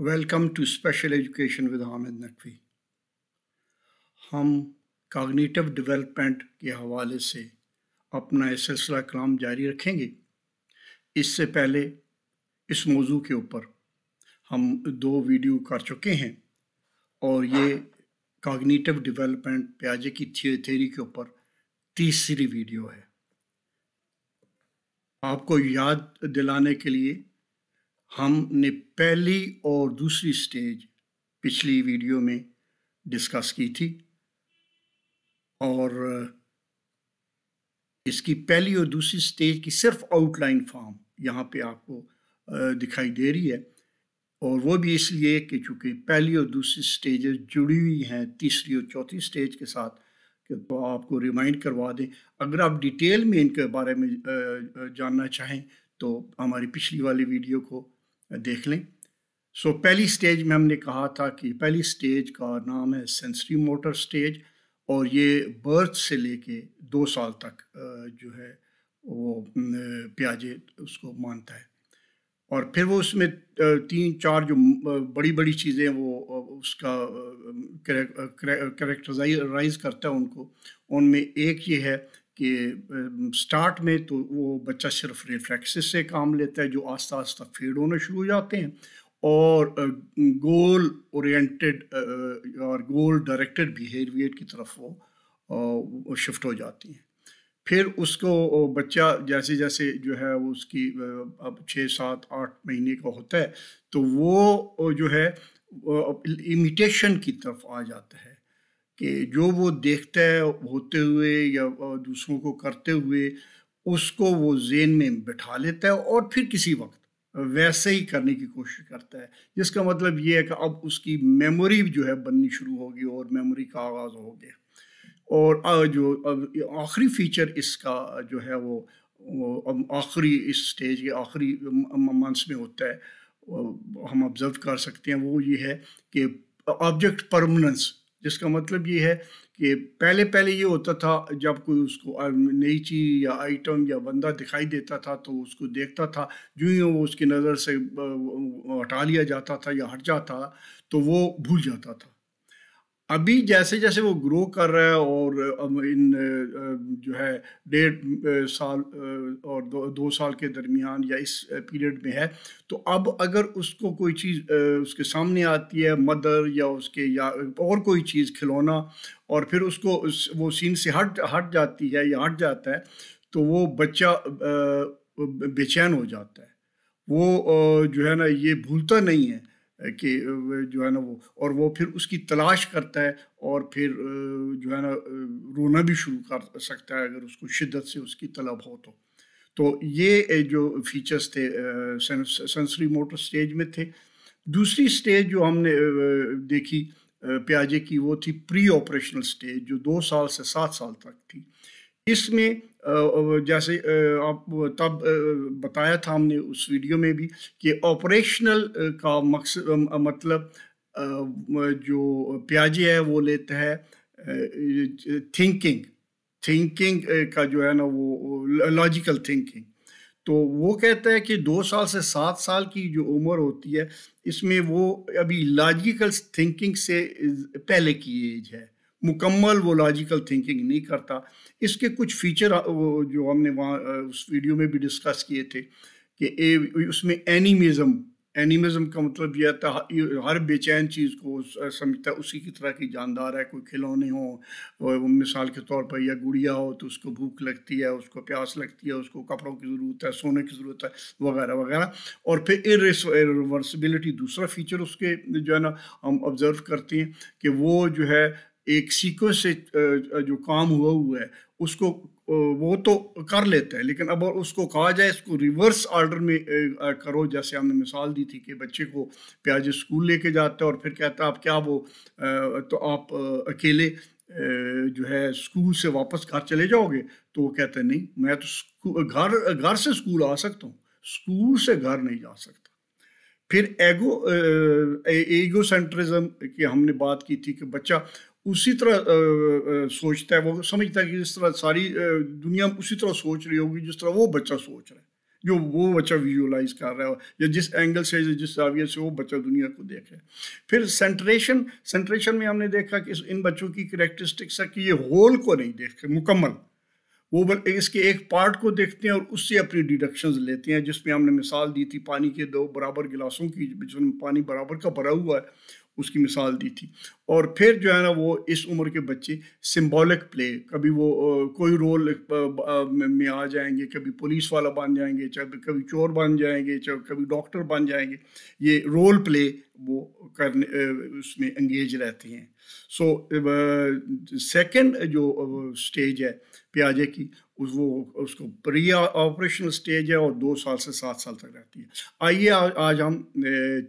welcome to special education with Hamid Naqvi हम cognitive development के हवाले से अपना यह सिलसिला कलाम जारी रखेंगे इससे पहले इस मौजू के ऊपर हम दो वीडियो कर चुके हैं और ये कागनीटिव डेवलपमेंट प्याजे की थियोरी के ऊपर तीसरी वीडियो है आपको याद दिलाने के लिए हमने पहली और दूसरी स्टेज पिछली वीडियो में डिस्कस की थी और इसकी पहली और दूसरी स्टेज की सिर्फ आउटलाइन फॉर्म यहाँ पे आपको दिखाई दे रही है और वो भी इसलिए कि चूँकि पहली और दूसरी स्टेजेस जुड़ी हुई हैं तीसरी और चौथी स्टेज के साथ कि तो आपको रिमाइंड करवा दें अगर आप डिटेल में इनके बारे में जानना चाहें तो हमारी पिछली वाली वीडियो को देख लें सो so, पहली स्टेज में हमने कहा था कि पहली स्टेज का नाम है सेंसरी मोटर स्टेज और ये बर्थ से लेके दो साल तक जो है वो प्याजे उसको मानता है और फिर वो उसमें तीन चार जो बड़ी बड़ी चीज़ें वो उसका करेक्टराइज करता है उनको उनमें एक ये है कि स्टार्ट में तो वो बच्चा सिर्फ रिफ्लेक्सेस से काम लेता है जो आस्ता आस्ता फेड होना शुरू हो जाते हैं और गोल ओरिएंटेड और गोल डायरेक्टेड बिहेवियर की तरफ वो शिफ्ट हो जाती हैं फिर उसको बच्चा जैसे जैसे जो है वो उसकी अब छः सात आठ महीने का होता है तो वो जो है इमिटेशन की तरफ आ जाता है कि जो वो देखता है होते हुए या दूसरों को करते हुए उसको वो जेन में बिठा लेता है और फिर किसी वक्त वैसे ही करने की कोशिश करता है जिसका मतलब ये है कि अब उसकी मेमोरी जो है बननी शुरू होगी और मेमोरी का आगाज़ हो गया और जो अब आखिरी फीचर इसका जो है वो, वो अब आखिरी इस स्टेज के आखिरी मंथ्स में होता है हम ऑब्ज़र्व कर सकते हैं वो ये है कि ऑब्जेक्ट परमनेंस जिसका मतलब ये है कि पहले पहले ये होता था जब कोई उसको नई चीज़ या आइटम या बंदा दिखाई देता था तो उसको देखता था जो ही वो उसकी नज़र से हटा लिया जाता था या हट जाता तो वो भूल जाता था अभी जैसे जैसे वो ग्रो कर रहा है और इन जो है डेढ़ साल और दो, दो साल के दरमियान या इस पीरियड में है तो अब अगर उसको कोई चीज़ उसके सामने आती है मदर या उसके या और कोई चीज़ खिलौना और फिर उसको उस वो सीन से हट हट जाती है या हट जाता है तो वो बच्चा बेचैन हो जाता है वो जो है ना ये भूलता नहीं है कि जो है ना वो और वो फिर उसकी तलाश करता है और फिर जो है ना रोना भी शुरू कर सकता है अगर उसको शिद्दत से उसकी तलब हो तो तो ये जो फीचर्स थे सेंसरी मोटर स्टेज में थे दूसरी स्टेज जो हमने देखी प्याजे की वो थी प्री ऑपरेशनल स्टेज जो दो साल से सात साल तक थी इसमें जैसे आप तब बताया था हमने उस वीडियो में भी कि ऑपरेशनल का मकसद मतलब जो प्याजे है वो लेता है थिंकिंग थिंकिंग का जो है ना वो लॉजिकल थिंकिंग तो वो कहता है कि दो साल से सात साल की जो उम्र होती है इसमें वो अभी लॉजिकल थिंकिंग से पहले की एज है मुकम्मल वो लॉजिकल थिंकिंग नहीं करता इसके कुछ फीचर जो हमने वहाँ उस वीडियो में भी डिस्कस किए थे कि ए उसमें एनिमिज़म एनिमिज़म का मतलब यह था हर बेचैन चीज़ को समझता है उसी की तरह की जानदार है कोई खिलौने हो मिसाल के तौर पर या गुड़िया हो तो उसको भूख लगती है उसको प्यास लगती है उसको कपड़ों की ज़रूरत है सोने की ज़रूरत है वगैरह वगैरह और फिर इरिवर्सिबिलिटी दूसरा फीचर उसके जो है ना हम ऑब्ज़र्व करते हैं कि वो जो है एक सीको से जो काम हुआ हुआ है उसको वो तो कर लेता है लेकिन अब उसको कहा जाए इसको रिवर्स ऑर्डर में करो जैसे हमने मिसाल दी थी कि बच्चे को प्याजे स्कूल लेके जाते हैं और फिर कहता है आप क्या वो तो आप अकेले जो है स्कूल से वापस घर चले जाओगे तो वो कहते हैं नहीं मैं तो घर घर से स्कूल आ सकता हूँ स्कूल से घर नहीं जा सकता फिर एगो एगो सेंट्रिज्म की हमने बात की थी कि बच्चा उसी तरह सोचता है वो समझता है कि जिस तरह सारी दुनिया उसी तरह सोच रही होगी जिस तरह वो बच्चा सोच रहा है जो वो बच्चा विजुअलाइज कर रहा है या जिस एंगल से जिस जाविये से वो बच्चा दुनिया को देख रहा है फिर सेंट्रेशन सेंट्रेशन में हमने देखा कि इन बच्चों की करेक्टरिस्टिक्स है कि ये होल को नहीं देखते मुकम्मल वो इसके एक पार्ट को देखते हैं और उससे अपनी डिडक्शन लेते हैं जिसमें हमने मिसाल दी थी पानी के दो बराबर गिलासों की जिसमें पानी बराबर का भरा हुआ है उसकी मिसाल दी थी और फिर जो है ना वो इस उम्र के बच्चे सिंबॉलिक प्ले कभी वो कोई रोल में आ जाएंगे कभी पुलिस वाला बन जाएंगे चाहे कभी चोर बन जाएंगे चाहे कभी डॉक्टर बन जाएंगे ये रोल प्ले वो करने उसमें एंगेज रहते हैं सो सेकंड जो स्टेज है प्याजे की उस वो उसको प्री ऑपरेशनल स्टेज है और दो साल से सात साल तक रहती है आइए आज हम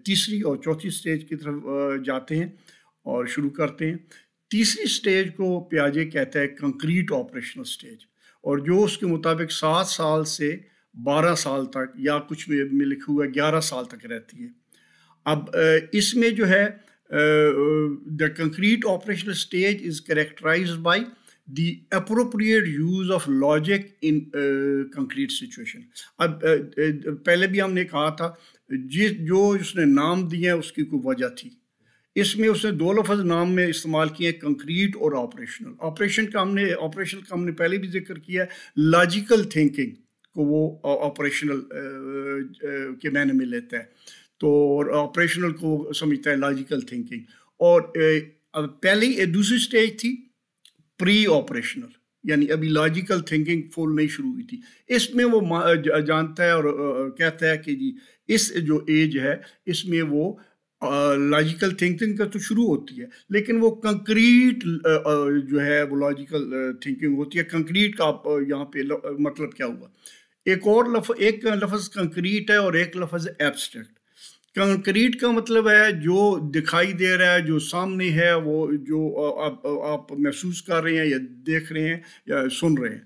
तीसरी और चौथी स्टेज की तरफ जाते हैं और शुरू करते हैं तीसरी स्टेज को प्याजे कहता है कंक्रीट ऑपरेशनल स्टेज और जो उसके मुताबिक सात साल से बारह साल तक या कुछ में, लिखा हुआ ग्यारह साल तक रहती है अब इसमें जो है the concrete operational stage is characterized by the appropriate use of logic in concrete situation अब पहले भी हमने कहा था जिस जो उसने नाम दिए उसकी कोई वजह थी इसमें उसने दो लफज नाम में इस्तेमाल किए हैं कंक्रीट और ऑपरेशनल ऑपरेशन का हमने ऑपरेशन का हमने पहले भी जिक्र किया है लॉजिकल थिंकिंग को वो ऑपरेशनल के मैंने में लेता है तो ऑपरेशनल को समझता है लॉजिकल थिंकिंग और पहली दूसरी स्टेज थी प्री ऑपरेशनल यानी अभी लॉजिकल थिंकिंग फुल नहीं शुरू हुई थी इसमें वो जानता है और कहता है कि जी इस जो एज है इसमें वो लॉजिकल थिंकिंग का तो शुरू होती है लेकिन वो कंक्रीट जो है वो लॉजिकल थिंकिंग होती है कंक्रीट का आप यहाँ पे मतलब क्या हुआ एक और लफ एक लफज कंक्रीट है और एक लफज एब्स्ट्रैक्ट कंक्रीट का मतलब है जो दिखाई दे रहा है जो सामने है वो जो आप आप महसूस कर रहे हैं या देख रहे हैं या सुन रहे हैं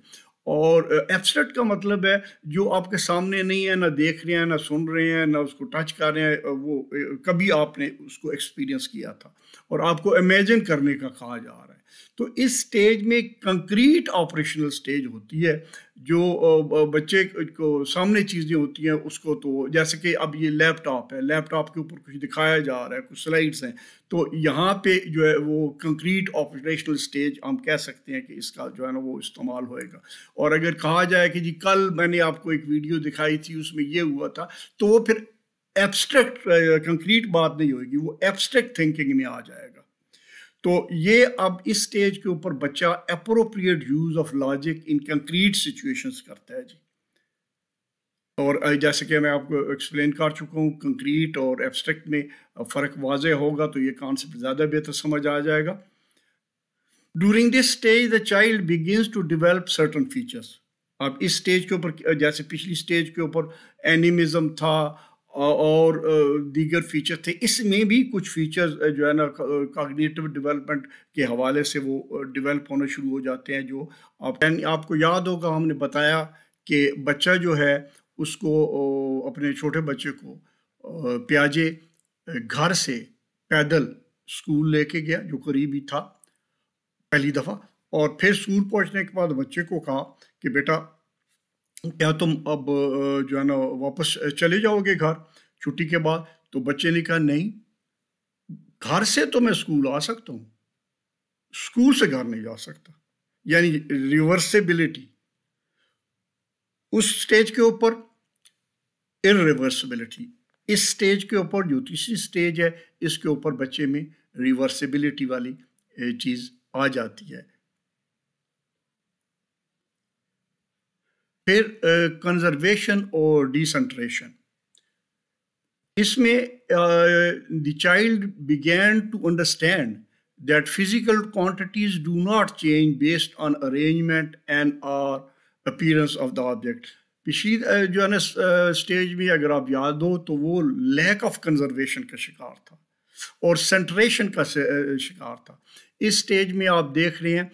और एब्स्ट्रैक्ट का मतलब है जो आपके सामने नहीं है ना देख रहे हैं ना सुन रहे हैं ना उसको टच कर रहे हैं वो कभी आपने उसको एक्सपीरियंस किया था और आपको इमेजिन करने का कहा जा रहा है तो इस स्टेज में कंक्रीट ऑपरेशनल स्टेज होती है जो बच्चे को सामने चीज़ें होती हैं उसको तो जैसे कि अब ये लैपटॉप है लैपटॉप के ऊपर कुछ दिखाया जा रहा है कुछ स्लाइड्स हैं तो यहाँ पे जो है वो कंक्रीट ऑपरेशनल स्टेज हम कह सकते हैं कि इसका जो है ना वो इस्तेमाल होएगा और अगर कहा जाए कि जी कल मैंने आपको एक वीडियो दिखाई थी उसमें ये हुआ था तो वो फिर एब्स्ट्रैक्ट कंक्रीट बात नहीं होगी वो एब्स्ट्रैक्ट थिंकिंग में आ जाएगा तो ये अब इस स्टेज के ऊपर बच्चा appropriate use of logic in concrete situations करता है जी और जैसे कि मैं आपको एक्सप्लेन कर चुका हूँ कंक्रीट और एब्स्ट्रैक्ट में फ़र्क वाज होगा तो ये कॉन्सेप्ट ज़्यादा बेहतर समझ आ जाएगा during this stage the child begin to develop certain features अब इस स्टेज के ऊपर जैसे पिछली स्टेज के ऊपर एनिमिज़म था और दीगर फीचर थे इसमें भी कुछ फीचर्स जो है ना कागनेटिव डेवलपमेंट के हवाले से वो डेवलप होने शुरू हो जाते हैं जो आप आपको याद होगा हमने बताया कि बच्चा जो है उसको अपने छोटे बच्चे को प्याजे घर से पैदल स्कूल लेके गया जो करीब ही था पहली दफ़ा और फिर स्कूल पहुंचने के बाद बच्चे को कहा कि बेटा क्या तुम अब जो है ना वापस चले जाओगे घर छुट्टी के बाद तो बच्चे ने कहा नहीं घर से तो मैं स्कूल आ सकता हूँ स्कूल से घर नहीं जा सकता यानी रिवर्सिबिलिटी उस स्टेज के ऊपर इन रिवर्सिबिलिटी इस स्टेज के ऊपर जो तीसरी स्टेज है इसके ऊपर बच्चे में रिवर्सिबिलिटी वाली चीज़ आ जाती है फिर कंजर्वेशन और डिसंट्रेशन इसमें the child began to understand that physical quantities do not change based on arrangement and or appearance of the object पिछली जो है ना स्टेज में अगर आप याद हो तो वो लैक ऑफ कंजर्वेशन का शिकार था और सेंट्रेशन का शिकार था इस स्टेज में आप देख रहे हैं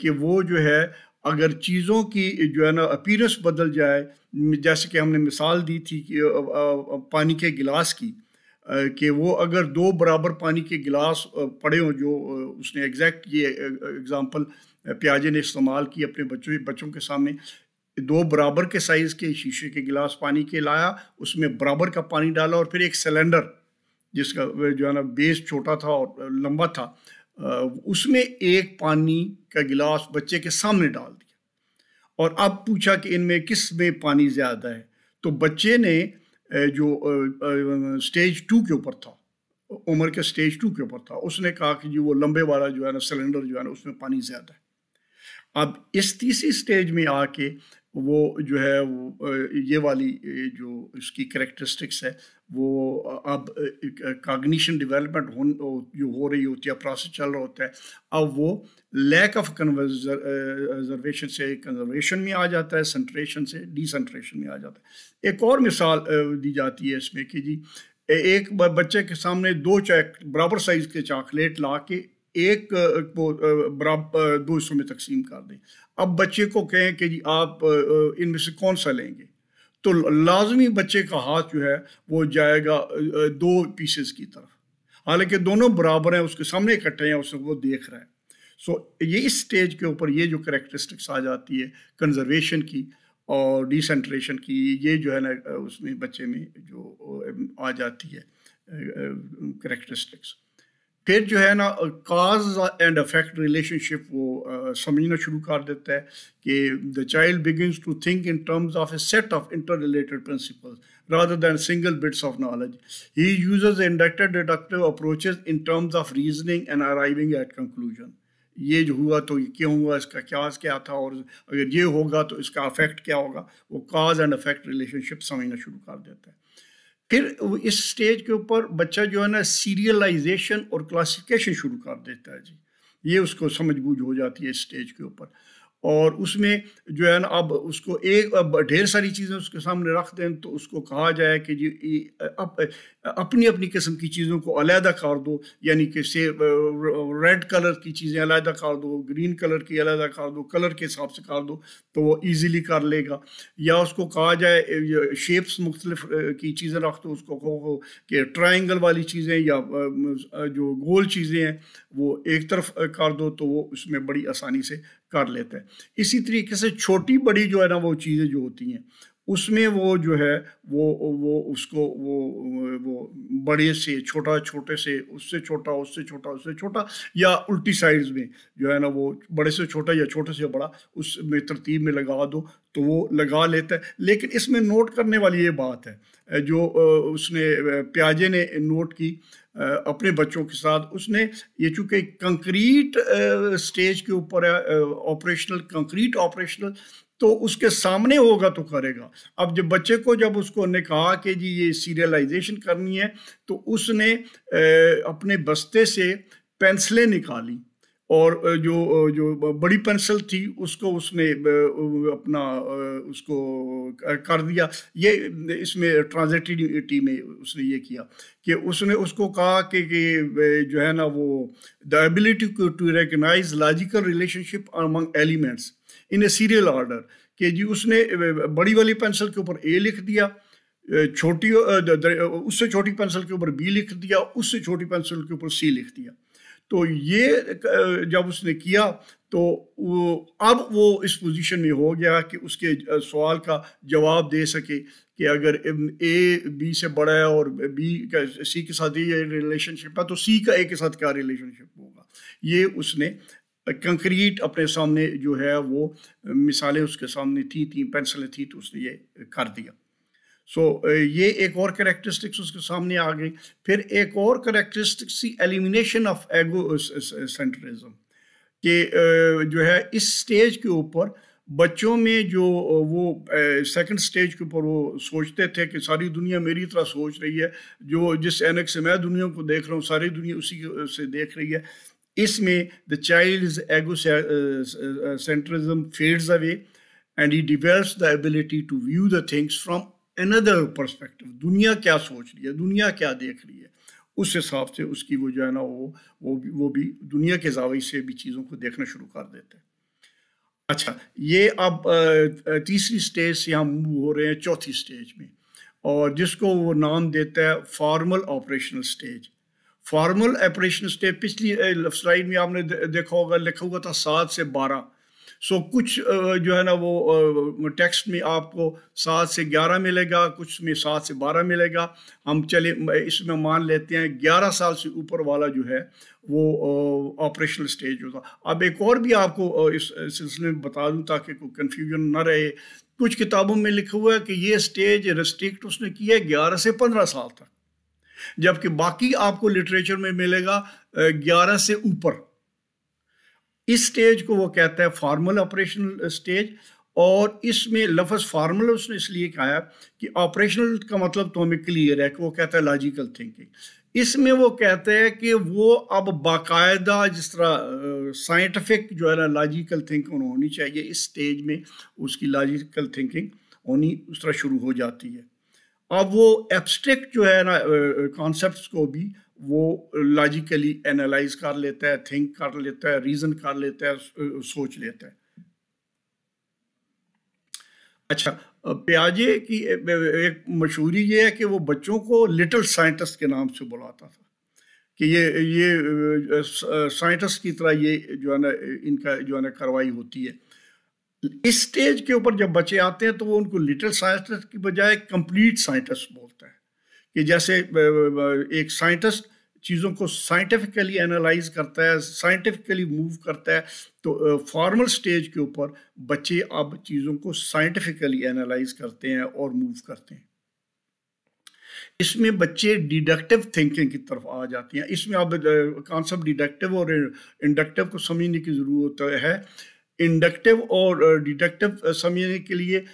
कि वो जो है अगर चीज़ों की जो है ना अपीरेंस बदल जाए जैसे कि हमने मिसाल दी थी कि पानी के गिलास की कि वो अगर दो बराबर पानी के गिलास पड़े हों जो उसने एग्जैक्ट ये एग्ज़ाम्पल प्याजे ने इस्तेमाल की अपने बच्चों बच्चों के सामने दो बराबर के साइज़ के शीशे के गिलास पानी के लाया उसमें बराबर का पानी डाला और फिर एक सिलेंडर जिसका जो है ना बेस छोटा था और लंबा था उसमें एक पानी का गिलास बच्चे के सामने डाल दिया और अब पूछा कि इनमें किस में पानी ज़्यादा है तो बच्चे ने जो स्टेज टू के ऊपर था उम्र के स्टेज टू के ऊपर था उसने कहा कि जी वो लंबे वाला जो है ना सिलेंडर जो है ना उसमें पानी ज़्यादा है अब इस तीसरी स्टेज में आके वो जो है वो ये वाली जो इसकी करेक्टरिस्टिक्स है वो अब कागनीशन डेवलपमेंट हो जो हो रही होती है प्रोसेस चल रहा होता है अब वो लैक ऑफ कंजर्वेशन से कन्जर्वेशन में आ जाता है सेंट्रेशन से डिसेंट्रेशन में आ जाता है एक और मिसाल दी जाती है इसमें कि जी एक बच्चे के सामने दो चैक बराबर साइज के चॉकलेट ला के एक को बराबर दो हिस्सों में तकसीम कर दें अब बच्चे को कहें कि जी आप इनमें से कौन सा लेंगे तो लाजमी बच्चे का हाथ जो है वो जाएगा दो पीसेस की तरफ हालांकि दोनों बराबर हैं उसके सामने इकट्ठे हैं उसको वो देख रहा है सो so, ये इस स्टेज के ऊपर ये जो करेक्टरिस्टिक्स आ जाती है कंजर्वेशन की और डिसेंट्रेशन की ये जो है ना उसमें बच्चे में जो आ जाती है करेक्टरिस्टिक्स फिर जो है ना काज एंड अफेक्ट रिलेशनशिप वो समझना शुरू कर देता है कि the child begins to think in terms of a set of inter related principle rather than single bits of knowledge he use inducted deductive approaches in terms of reasoning and arriving at conclusion ये जो हुआ तो ये क्यों हुआ इसका क्या क्या था और अगर ये होगा तो इसका अफेक्ट क्या होगा वो काज एंड अफेक्ट रिलेशनशिप समझना शुरू कर देता है फिर इस स्टेज के ऊपर बच्चा जो है ना सीरियलाइजेशन और क्लासिफिकेशन शुरू कर देता है जी ये उसको समझ बूझ हो जाती है इस स्टेज के ऊपर और उसमें जो है ना अब उसको एक ढेर सारी चीज़ें उसके सामने रख दें तो उसको कहा जाए कि जी अप, अपनी अपनी किस्म की चीज़ों को अलहदा कर दो यानी कि से रेड कलर की चीज़ें अलहदा कर दो ग्रीन कलर की अलहदा कर दो कलर के हिसाब से कर दो तो वो ईजीली कर लेगा या उसको कहा जाए शेप्स मुख्तलिफ की चीज़ें रख दो उसको कहो कि ट्राइंगल वाली चीज़ें या जो गोल चीज़ें हैं वो एक तरफ कर दो तो वो उसमें बड़ी आसानी से कर लेते हैं इसी तरीके से छोटी बड़ी जो है ना वो चीज़ें जो होती हैं उसमें वो जो है वो वो उसको वो वो बड़े से छोटा छोटे से उससे छोटा उससे छोटा उससे छोटा या उल्टी साइड्स में जो है ना वो बड़े से छोटा या छोटे से बड़ा उस में तरतीब में लगा दो तो वो लगा लेता है लेकिन इसमें नोट करने वाली ये बात है जो उसने प्याजे ने नोट की अपने बच्चों के साथ उसने ये चूँकि कंक्रीट स्टेज के ऊपर है ऑपरेशनल कंक्रीट ऑपरेशनल तो उसके सामने होगा तो करेगा अब जब बच्चे को जब उसको ने कहा कि जी ये सीरियलाइजेशन करनी है तो उसने अपने बस्ते से पेंसिलें निकाली और जो जो बड़ी पेंसिल थी उसको उसने अपना उसको कर दिया ये इसमें ट्रांजिटिविटी में उसने ये किया कि उसने उसको कहा कि, कि जो है ना वो the ability to recognize logical relationship among elements in a serial order कि जी उसने बड़ी वाली पेंसिल के ऊपर ए लिख दिया छोटी उससे छोटी पेंसिल के ऊपर बी लिख दिया उससे छोटी पेंसिल के ऊपर सी लिख दिया तो ये जब उसने किया तो वो अब वो इस पोजीशन में हो गया कि उसके सवाल का जवाब दे सके कि अगर ए बी से बड़ा है और बी का सी के साथ ये रिलेशनशिप है तो सी का ए के साथ क्या रिलेशनशिप होगा ये उसने कंक्रीट अपने सामने जो है वो मिसालें उसके सामने थी थी पेंसिलें थी तो उसने ये कर दिया सो so, uh, ये एक और करेक्टरिस्टिक्स उसके सामने आ गई फिर एक और करेक्टरिस्टिक्स थी एलिमिनेशन ऑफ एगो सेंट्रिज्म कि uh, जो है इस स्टेज के ऊपर बच्चों में जो uh, वो सेकंड स्टेज के ऊपर वो सोचते थे कि सारी दुनिया मेरी तरह सोच रही है जो जिस एनक से मैं दुनिया को देख रहा हूँ सारी दुनिया उसी से देख रही है इसमें the child is egocentrism fades away and he develops the ability to view the things from another perspective दुनिया क्या सोच रही है दुनिया क्या देख रही है उस हिसाब से उसकी वो जो है ना वो वो भी वो भी दुनिया के जावे से भी चीज़ों को देखना शुरू कर देते हैं अच्छा ये अब तीसरी स्टेज से हम मूव हो रहे हैं चौथी स्टेज में और जिसको वो नाम देता है formal operational stage formal operational stage पिछली स्लाइड में आपने देखा होगा लिखा हुआ था सात से बारह सो कुछ जो है ना वो टेक्स्ट में आपको सात से ग्यारह मिलेगा कुछ में सात से बारह मिलेगा हम चले इसमें मान लेते हैं ग्यारह साल से ऊपर वाला जो है वो ऑपरेशनल स्टेज होगा अब एक और भी आपको इस सिलसिले में बता दूं ताकि कोई कन्फ्यूजन ना रहे कुछ किताबों में लिखा हुआ है कि ये स्टेज रिस्ट्रिक्ट उसने किया है ग्यारह से पंद्रह साल तक जबकि बाकी आपको लिटरेचर में मिलेगा ग्यारह से ऊपर इस स्टेज को वो कहता है फॉर्मल ऑपरेशनल स्टेज और इसमें लफज फार्मल उसने इसलिए कहा कि ऑपरेशनल का मतलब तो हमें क्लियर है कि वो कहता है लॉजिकल थिंकिंग इसमें वो कहते हैं कि वो अब बाकायदा जिस तरह साइंटिफिक जो है ना लॉजिकल थिंकिंग होनी चाहिए इस स्टेज में उसकी लॉजिकल थिंकिंग होनी उस तरह शुरू हो जाती है अब वो एब्स्ट्रैक्ट जो है ना कॉन्सेप्ट को भी वो लॉजिकली एनालाइज कर लेता है थिंक कर लेता है रीजन कर लेता है सोच लेता है अच्छा प्याजे की एक मशहूरी ये है कि वो बच्चों को लिटिल साइंटिस्ट के नाम से बुलाता था कि ये ये साइंटिस्ट की तरह ये जो है ना इनका जो है ना कार्रवाई होती है इस स्टेज के ऊपर जब बच्चे आते हैं तो वो उनको लिटिल साइंटिस्ट की बजाय कंप्लीट साइंटिस्ट बोलते कि जैसे एक साइंटिस्ट चीज़ों को साइंटिफिकली एनालाइज करता है साइंटिफिकली मूव करता है तो फॉर्मल स्टेज के ऊपर बच्चे अब चीज़ों को साइंटिफिकली एनालाइज करते हैं और मूव करते हैं इसमें बच्चे डिडक्टिव थिंकिंग की तरफ आ जाते हैं इसमें अब कॉन्सेप्ट डिडक्टिव और इंडक्टिव को समझने की ज़रूरत है इंडक्टिव और डिडक्टिव समझने के लिए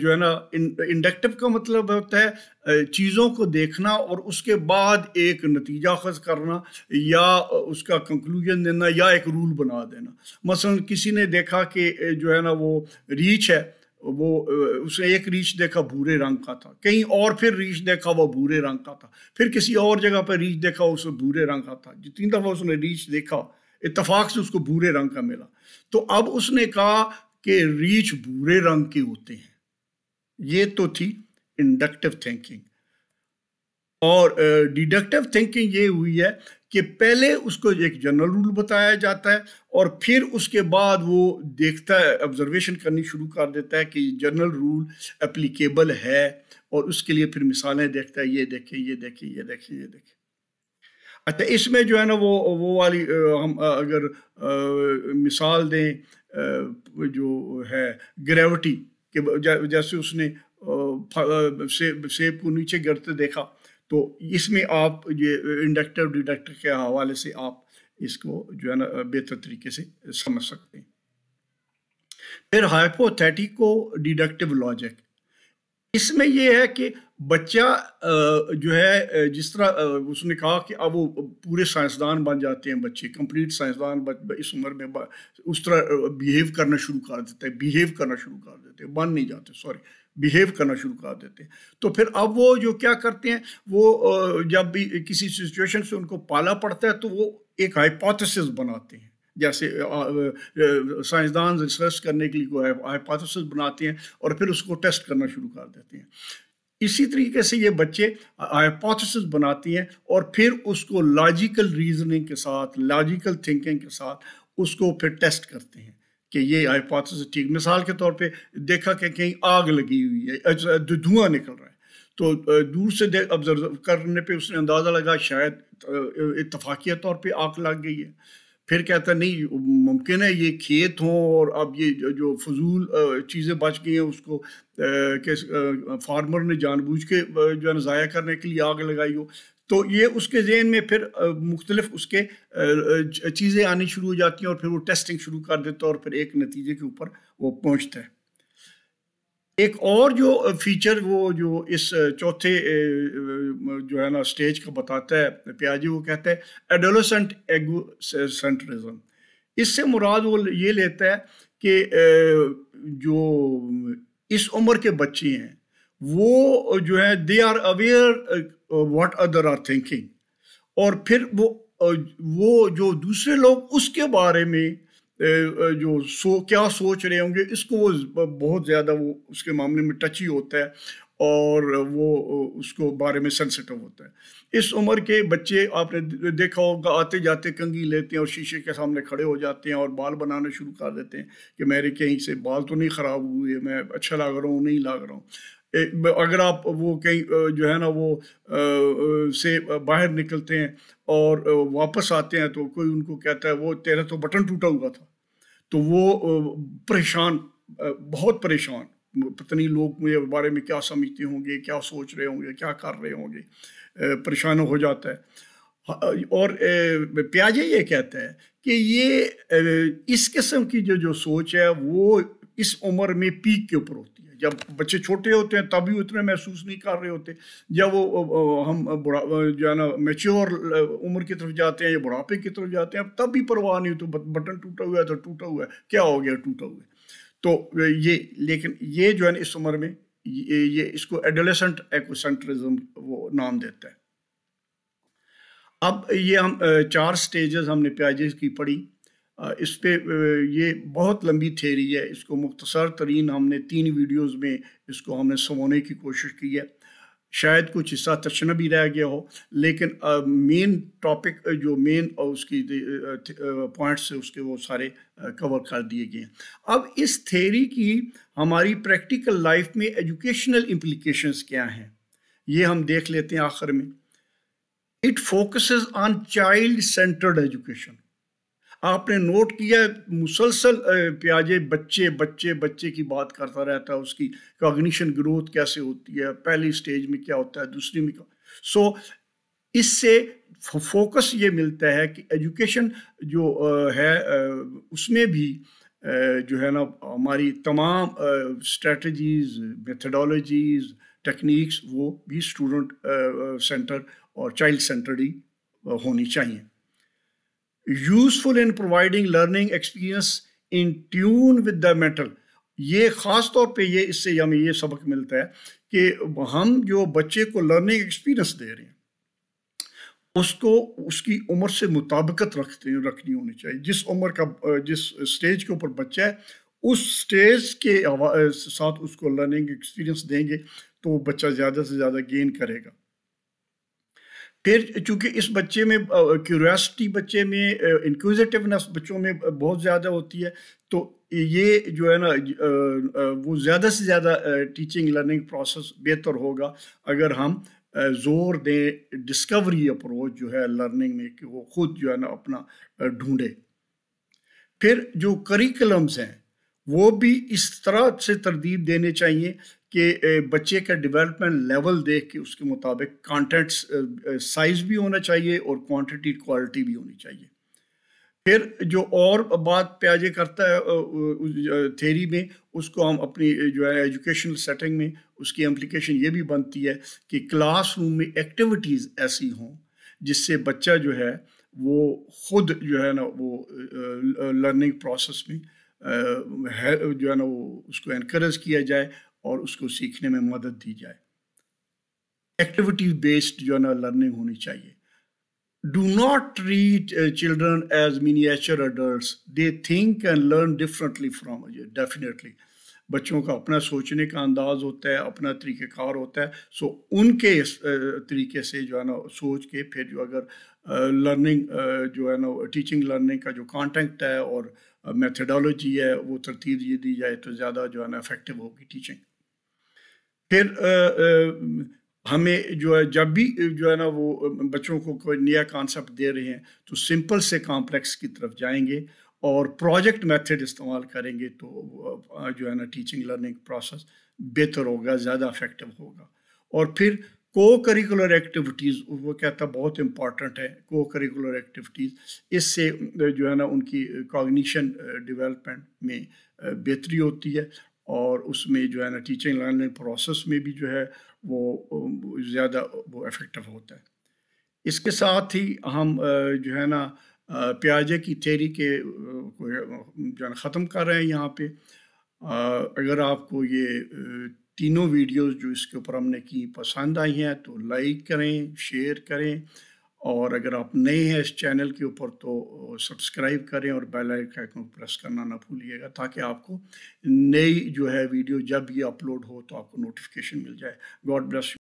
जो है ना इंडक्टिव का मतलब होता है चीज़ों को देखना और उसके बाद एक नतीजा खज करना या उसका कंक्लूजन देना या एक रूल बना देना मसलन किसी ने देखा कि जो है ना वो रीच है वो उसने एक रीच देखा भूरे रंग का था कहीं और फिर रीच देखा वो भूरे रंग का था फिर किसी और जगह पर रीच देखा उसने भूरे रंग का था जितनी दफ़ा उसने रीच देखा इतफाक से उसको भूरे रंग का मिला तो अब उसने कहा कि रीच भूरे रंग के होते हैं ये तो थी इंडक्टिव थिंकिंग और डिडक्टिव थिंकिंग ये हुई है कि पहले उसको एक जनरल रूल बताया जाता है और फिर उसके बाद वो देखता है ऑब्जर्वेशन करनी शुरू कर देता है कि जनरल रूल एप्लीकेबल है और उसके लिए फिर मिसालें देखता है ये देखें ये देखें ये देखें ये देखें अच्छा इसमें जो है ना वो वो वाली हम अगर मिसाल दें जो है ग्रेविटी के जैसे उसने से, सेब को नीचे गिरते देखा तो इसमें आप ये इंडक्टर डिडक्टर के हवाले से आप इसको जो है ना बेहतर तरीके से समझ सकते हैं फिर हाइपोथेटिको डिडक्टिव लॉजिक इसमें यह है कि बच्चा जो है जिस तरह उसने कहा कि अब वो पूरे साइंसदान बन जाते हैं बच्चे कंप्लीट साइंसदान इस उम्र में उस तरह बिहेव करना शुरू कर देते हैं बिहेव करना शुरू कर देते हैं बन नहीं जाते सॉरी बिहेव करना शुरू कर देते हैं तो फिर अब वो जो क्या करते हैं वो जब भी किसी सिचुएशन से उनको पाला पड़ता है तो वो एक हाइपोथेसिस बनाते हैं जैसे साइंसदान रिसर्च करने के लिए कोई हाइपोथेसिस बनाते हैं और फिर उसको टेस्ट करना शुरू कर देते हैं इसी तरीके से ये बच्चे हाइपोथेसिस बनाती हैं और फिर उसको लॉजिकल रीजनिंग के साथ लॉजिकल थिंकिंग के साथ उसको फिर टेस्ट करते हैं कि ये हाइपोथेसिस ठीक मिसाल के तौर पे देखा कि कहीं आग लगी हुई है धुआं निकल रहा है तो दूर से देख ऑब्जर्व करने पे उसने अंदाज़ा लगा शायद इतफाक़िया तौर पे आग लग गई है फिर कहता नहीं मुमकिन है ये खेत हों और अब ये जो फजूल चीज़ें बच गई हैं उसको के फार्मर ने जानबूझ के जो है ज़ाया करने के लिए आग लगाई हो तो ये उसके जहन में फिर मुख्तलिफ उसके चीज़ें आनी शुरू हो जाती हैं और फिर वो टेस्टिंग शुरू कर देता है और फिर एक नतीजे के ऊपर वो पहुँचता है एक और जो फीचर वो जो इस चौथे जो है ना स्टेज का बताता है प्याजी वो कहते हैं एडोलोसेंट एगोसेंट्रिज्म इससे मुराद वो ये लेता है कि जो इस उम्र के बच्चे हैं वो जो है they are aware what other are thinking और फिर वो वो जो दूसरे लोग उसके बारे में जो सो क्या सोच रहे होंगे इसको वो बहुत ज़्यादा वो उसके मामले में टच ही होता है और वो उसको बारे में सेंसिटिव होता है इस उम्र के बच्चे आपने देखा होगा आते जाते कंगी लेते हैं और शीशे के सामने खड़े हो जाते हैं और बाल बनाना शुरू कर देते हैं कि मेरे कहीं से बाल तो नहीं ख़राब हुए मैं अच्छा लग रहा हूँ नहीं लग रहा हूँ अगर आप वो कहीं जो है ना वो से बाहर निकलते हैं और वापस आते हैं तो कोई उनको कहता है वो तेरा तो बटन टूटा हुआ था तो वो परेशान बहुत परेशान पता नहीं लोग मुझे बारे में क्या समझते होंगे क्या सोच रहे होंगे क्या कर रहे होंगे परेशान हो जाता है हाँ, और प्याजे ये कहता है कि ये इस किस्म की जो जो सोच है वो इस उम्र में पीक के ऊपर होती है जब बच्चे छोटे होते हैं तभी उतने महसूस नहीं कर रहे होते जब वो हम बुढ़ा जो है ना मेच्योर उम्र की तरफ जाते हैं या बुढ़ापे की तरफ जाते हैं तब भी परवाह नहीं होती तो बटन टूटा हुआ है तो टूटा हुआ है क्या हो गया टूटा हुआ है तो ये लेकिन ये जो है ना इस उम्र में ये, ये इसको एडोलेसेंट एक्सेंट्रिज्म वो नाम देता है अब ये हम चार स्टेजेस हमने प्याजेस की पढ़ी इस पर ये बहुत लंबी थेरी है इसको मुख्तसर तरीन हमने तीन वीडियोज़ में इसको हमने समोने की कोशिश की है शायद कुछ हिस्सा भी रह गया हो लेकिन मेन टॉपिक जो मेन उसकी पॉइंट्स है उसके वो सारे कवर कर दिए गए हैं अब इस थेरी की हमारी प्रैक्टिकल लाइफ में एजुकेशनल इम्प्लीकेशंस क्या हैं ये हम देख लेते हैं आखिर में it focuses on child centred education आपने नोट किया मुसलसल प्याजे बच्चे बच्चे बच्चे की बात करता रहता है उसकी कॉग्निशन ग्रोथ कैसे होती है पहली स्टेज में क्या होता है दूसरी में क्या सो so, इससे फोकस ये मिलता है कि एजुकेशन जो है उसमें भी जो है ना हमारी तमाम स्ट्रेटजीज मेथडोलॉजीज टेक्निक्स वो भी स्टूडेंट सेंटर और चाइल्ड सेंटर ही होनी चाहिए useful in providing learning experience in tune with the mental ये ख़ास तौर पे ये इससे हमें ये सबक मिलता है कि हम जो बच्चे को लर्निंग एक्सपीरियंस दे रहे हैं उसको उसकी उम्र से मुताबकत रखते रखनी होनी चाहिए जिस उम्र का जिस स्टेज के ऊपर बच्चा है उस स्टेज के साथ उसको लर्निंग एक्सपीरियंस देंगे तो बच्चा ज़्यादा से ज़्यादा गेन करेगा फिर चूंकि इस बच्चे में क्यूरियासिटी बच्चे में इंक्विजिटिवनेस बच्चों में बहुत ज़्यादा होती है तो ये जो है ना वो ज़्यादा से ज़्यादा टीचिंग लर्निंग प्रोसेस बेहतर होगा अगर हम ज़ोर दें डिस्कवरी अप्रोच जो है लर्निंग में कि वो खुद जो है ना अपना ढूंढे फिर जो करिकुलम्स हैं वो भी इस तरह से तरदीब देने चाहिए कि बच्चे का डेवलपमेंट लेवल देख के उसके मुताबिक कंटेंट्स साइज भी होना चाहिए और क्वांटिटी क्वालिटी भी होनी चाहिए फिर जो और बात प्याजे करता है थेरी में उसको हम अपनी जो है एजुकेशनल सेटिंग में उसकी एम्प्लीकेशन ये भी बनती है कि क्लासरूम में एक्टिविटीज़ ऐसी हों जिससे बच्चा जो है वो खुद जो है ना वो लर्निंग प्रोसेस में है जो है ना वो उसको इनक्रेज किया जाए और उसको सीखने में मदद दी जाए एक्टिविटी बेस्ड जो है ना लर्निंग होनी चाहिए do not treat uh, children as miniature adults they think and learn differently from you definitely बच्चों का अपना सोचने का अंदाज होता है अपना तरीक़ेकार होता है सो उनके इस तरीके से जो है ना सोच के फिर जो अगर लर्निंग जो है ना टीचिंग लर्निंग का जो कॉन्टेंट है और मेथडोलॉजी है वो तरतीब ये दी जाए तो ज़्यादा जो है ना इफेक्टिव होगी टीचिंग फिर आ, आ, हमें जो है जब भी जो है ना वो बच्चों को कोई नया कॉन्सेप्ट दे रहे हैं तो सिंपल से कॉम्प्लेक्स की तरफ जाएंगे और प्रोजेक्ट मेथड इस्तेमाल करेंगे तो जो है ना टीचिंग लर्निंग प्रोसेस बेहतर होगा ज़्यादा इफेक्टिव होगा और फिर को करिकुलर एक्टिविटीज़ वो कहता बहुत इम्पॉर्टेंट है को करिकुलर एक्टिविटीज़ इससे जो है ना उनकी कॉग्निशन डेवलपमेंट में बेहतरी होती है और उसमें जो है ना टीचिंग लर्निंग प्रोसेस में भी जो है वो ज़्यादा वो इफ़ेक्टिव होता है इसके साथ ही हम जो है ना प्याजे की थेरी के जो है ख़त्म कर रहे हैं यहाँ पे अगर आपको ये तीनों वीडियोस जो इसके ऊपर हमने की पसंद आई हैं तो लाइक करें शेयर करें और अगर आप नए हैं इस चैनल के ऊपर तो सब्सक्राइब करें और बेल आइकन को प्रेस करना ना भूलिएगा ताकि आपको नई जो है वीडियो जब ये अपलोड हो तो आपको नोटिफिकेशन मिल जाए गॉड ब्लेस